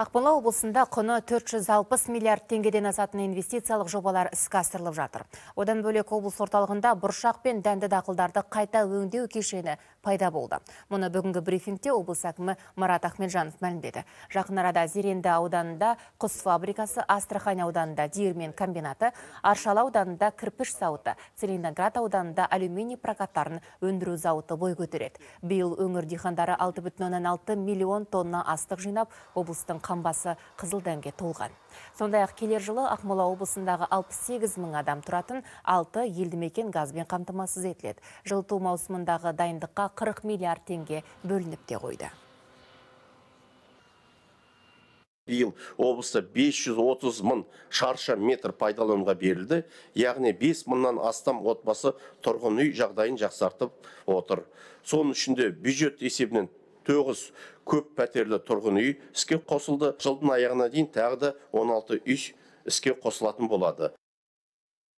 Ақмола облысында құны 460 миллиард теңгеден асатын инвестициялық жобалар іске асырылып жатыр. Одан бөлек облыс орталығында бұршақ пен дәнді дақылдарды қайта өңдеу кешені пайда болды. Мұны бүгінгі брифингте облыс әкімі Марат Ахмеджанов мәлімдеді. Жақын арада Зеренді ауданында құс фабрикасы, Астрахань ауданында диірмен комбинаты, Аршала ауданында кірпіш зауыты, Целиноград ауданында алюминий прокаттарын өндіру зауыты бой көтереді. Биыл өңір дихандары 6,6 миллион тонна астық жинап, облыстың қамбасы қызыл дәнге толған. Сондай ақ келер жылы Ақмола облысындағы 68 мың адам тұратын 6 елдімекен газбен қамтамасыз етіледі. Жылыту маусымындағы дайындыққа 40 миллиард теңге бөлініп те қойды биыл облыста 530 мың шаршы метр пайдалануға берілді яғни 5 мыңнан астам отбасы тұрғын үй жағдайын жақсартып отыр соның ішінде бюджет есебінен тоғыз көп пәтерлі тұрғын үй іске қосылды жылдың аяғына дейін тағы да он алты үй іске қосылатын болады